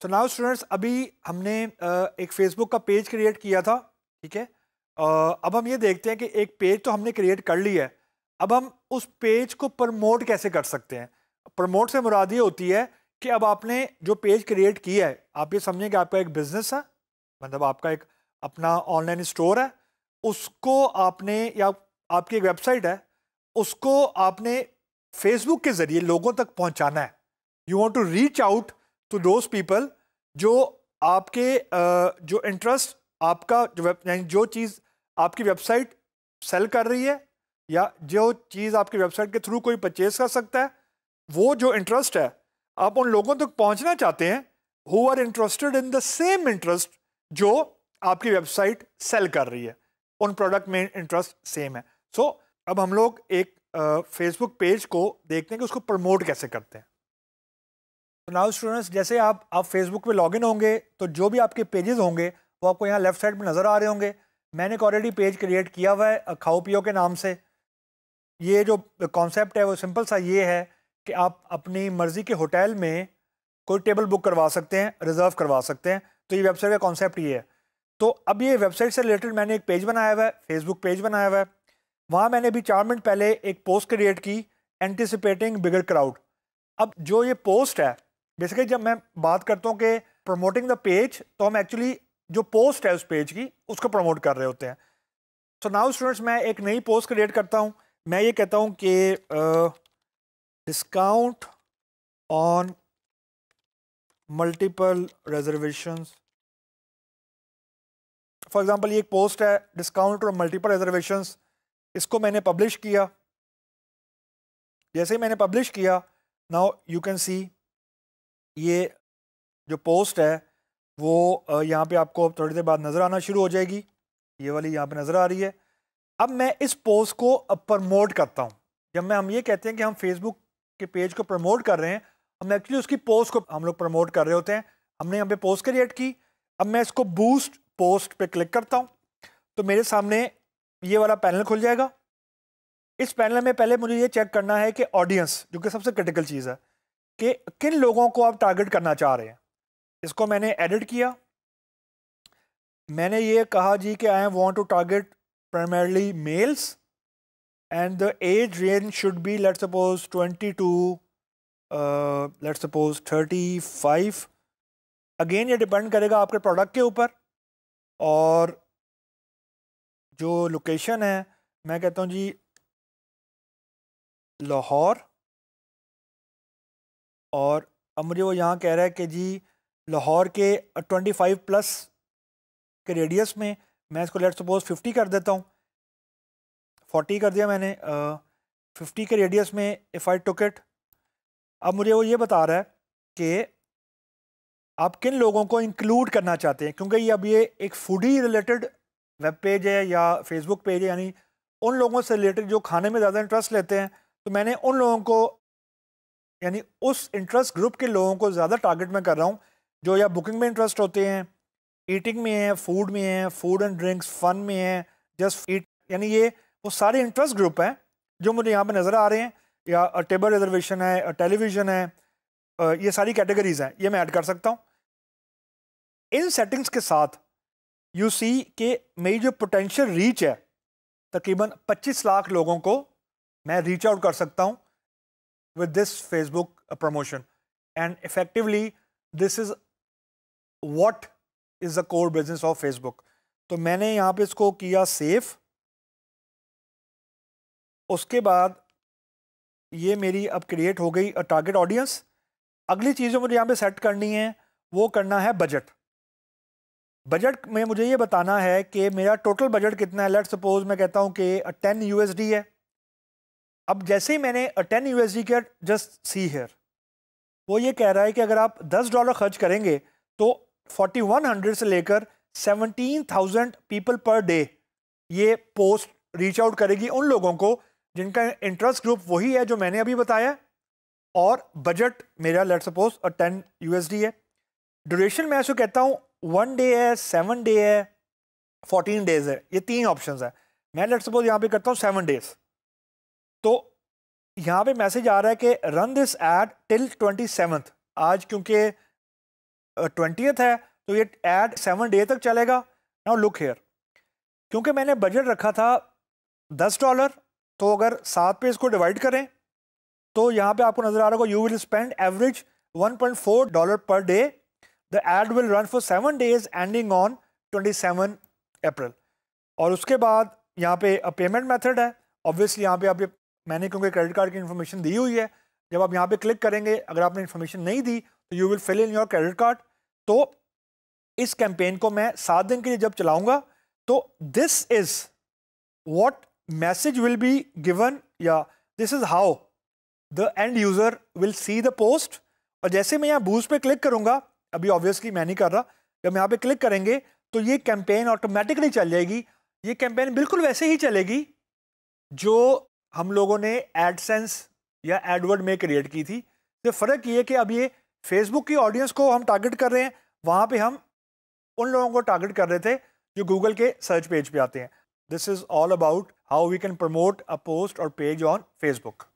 तो now students अभी हमने एक फेसबुक का पेज क्रिएट किया था ठीक है अब हम ये देखते हैं कि एक पेज तो हमने क्रिएट कर लिया है अब हम उस पेज को प्रमोट कैसे कर सकते हैं प्रमोट से मुराद ये होती है कि अब आपने जो पेज क्रिएट किया है आप ये समझें कि आपका एक बिज़नेस है मतलब आपका एक अपना ऑनलाइन स्टोर है उसको आपने या आपकी एक वेबसाइट है उसको आपने फेसबुक के ज़रिए लोगों तक पहुंचाना है you want to reach out to those people जो आपके जो इंटरेस्ट आपका जो वेब यानी जो चीज़ आपकी वेबसाइट सेल कर रही है या जो चीज़ आपकी वेबसाइट के थ्रू कोई परचेज कर सकता है वो जो इंटरेस्ट है आप उन लोगों तक तो पहुंचना चाहते हैं who are interested in the same interest जो आपकी वेबसाइट सेल कर रही है उन प्रोडक्ट में इंटरेस्ट सेम है सो so, अब हम लोग एक फेसबुक पेज को देखते हैं कि उसको प्रमोट कैसे करते हैं तो नाउ स्टूडेंट्स जैसे आप आप फेसबुक पे लॉगिन होंगे तो जो भी आपके पेजेस होंगे वो आपको यहाँ लेफ्ट साइड में नज़र आ रहे होंगे मैंने एक ऑलरेडी पेज क्रिएट किया हुआ है खाओ पियो के नाम से ये जो कॉन्सेप्ट है वो सिंपल सा ये है कि आप अपनी मर्ज़ी के होटल में कोई टेबल बुक करवा सकते हैं रिज़र्व करवा सकते हैं तो ये वेबसाइट का कॉन्सेप्ट ये है तो अब ये वेबसाइट से रिलेटेड मैंने एक पेज बनाया हुआ है फेसबुक पेज बनाया हुआ है वहाँ मैंने अभी चार मिनट पहले एक पोस्ट क्रिएट की एंटिसिपेटिंग बिगर क्राउड अब जो ये पोस्ट है बेसिकली जब मैं बात करता हूँ कि प्रमोटिंग द पेज तो हम एक्चुअली जो पोस्ट है उस पेज की उसको प्रमोट कर रहे होते हैं सो नाउ स्टूडेंट्स मैं एक नई पोस्ट क्रिएट करता हूँ मैं ये कहता हूँ कि discount on multiple reservations for example ये एक पोस्ट है डिस्काउंट और मल्टीपल रिजर्वेशंस इसको मैंने पब्लिश किया जैसे ही मैंने पब्लिश किया नाउ यू कैन सी ये जो पोस्ट है वो यहाँ पे आपको अब थोड़ी देर बाद नज़र आना शुरू हो जाएगी ये वाली यहाँ पे नज़र आ रही है अब मैं इस पोस्ट को प्रमोट करता हूँ जब मैं हम ये कहते हैं कि हम फेसबुक के पेज को प्रमोट कर रहे हैं हम एक्चुअली उसकी पोस्ट को हम लोग प्रमोट कर रहे होते हैं हमने यहाँ पे पोस्ट क्रिएट की अब मैं इसको बूस्ट पोस्ट पर क्लिक करता हूँ तो मेरे सामने ये वाला पैनल खुल जाएगा इस पैनल में पहले मुझे ये चेक करना है कि ऑडियंस जो कि सबसे क्रिटिकल चीज़ है कि किन लोगों को आप टारगेट करना चाह रहे हैं इसको मैंने एडिट किया मैंने ये कहा जी कि I want to target primarily males and the age range should be let suppose twenty two let suppose thirty five again ये डिपेंड करेगा आपके प्रोडक्ट के ऊपर और जो लोकेशन है मैं कहता हूँ जी लाहौर और अब मुझे वो यहाँ कह रहा है कि जी लाहौर के 25 प्लस के रेडियस में मैं इसको लेट सपोज 50 कर देता हूँ 40 कर दिया मैंने फिफ्टी 50 के रेडियस में इफ़ आई टुक इट अब मुझे वो ये बता रहा है कि आप किन लोगों को इंक्लूड करना चाहते हैं क्योंकि ये अब ये एक फूडी रिलेटेड वेब पेज है या फेसबुक पेज है यानी उन लोगों से रिलेटेड जो खाने में ज़्यादा इंटरेस्ट लेते हैं तो मैंने उन लोगों को यानी उस इंटरेस्ट ग्रुप के लोगों को ज़्यादा टारगेट में कर रहा हूँ जो या बुकिंग में इंटरेस्ट होते हैं ईटिंग में है फूड में है फूड एंड ड्रिंक्स फन में है जस्ट ईट यानी ये वो सारे इंटरेस्ट ग्रुप हैं जो मुझे यहाँ पर नज़र आ रहे हैं या टेबल रिजर्वेशन है टेलीविज़न है ये सारी कैटेगरीज हैं ये मैं ऐड कर सकता हूँ इन सेटिंग्स के साथ यू सी के मेरी जो पोटेंशियल रीच है तकरीबन 25 लाख लोगों को मैं रीच आउट कर सकता हूँ with this Facebook uh, promotion. And effectively, this is what is the core business of Facebook. तो मैंने यहाँ पे इसको किया सेफ उसके बाद ये मेरी अब क्रिएट हो गई टारगेट ऑडियंस अगली चीज़ जो मुझे यहाँ पे सेट करनी है वो करना है बजट बजट में मुझे ये बताना है कि मेरा टोटल बजट कितना है लेट सपोज मैं कहता हूँ कि टेन uh, यूएसडी है अब जैसे ही मैंने टेन यू एस के जस्ट सी हेयर वो ये कह रहा है कि अगर आप दस डॉलर खर्च करेंगे तो फोर्टी वन हंड्रेड से लेकर seventeen thousand people per day ये पोस्ट रीच आउट करेगी उन लोगों को जिनका इंटरेस्ट ग्रुप वही है जो मैंने अभी बताया और बजट मेरा लेट सपोज टेन यू है ड्यूरेशन मैं ऐसे कहता हूँ वन डे है सेवन डे है फोर्टीन डेज है ये तीन ऑप्शन है मैं लेट सपोज यहाँ पे करता हूँ सेवन डेज़ तो यहाँ पे मैसेज आ रहा है कि run this ad till twenty seventh आज क्योंकि ट्वेंटियथ है तो ये एड सेवन डे तक चलेगा नाउ लुक हेयर क्योंकि मैंने बजट रखा था दस डॉलर तो अगर सात पे इसको डिवाइड करें तो यहाँ पे आपको नज़र आ रहा होगा you will spend average 1.4 dollar per day the ad will run for seven days ending on 27 April और उसके बाद यहाँ पे पेमेंट मेथड है ऑब्वियसली यहाँ पे आप मैंने क्योंकि क्रेडिट कार्ड की इन्फॉर्मेशन दी हुई है जब आप यहाँ पे क्लिक करेंगे अगर आपने इन्फॉर्मेशन नहीं दी तो you will fill in your credit card तो इस कैंपेन को मैं सात दिन के लिए जब चलाऊंगा तो this is what message will be given या this is how the end user will see the post और जैसे मैं यहाँ बूज पे क्लिक करूंगा अभी ऑब्वियसली मैं नहीं कर रहा जब यहाँ पे क्लिक करेंगे तो ये कैंपेन ऑटोमेटिकली चल जाएगी ये कैंपेन बिल्कुल वैसे ही चलेगी जो हम लोगों ने एडसेंस या एडवर्ड में क्रिएट की थी तो फ़र्क ये कि अब ये फेसबुक की ऑडियंस को हम टारगेट कर रहे हैं वहाँ पे हम उन लोगों को टारगेट कर रहे थे जो गूगल के सर्च पेज पे आते हैं this is all about how we can promote a post और पेज ऑन फेसबुक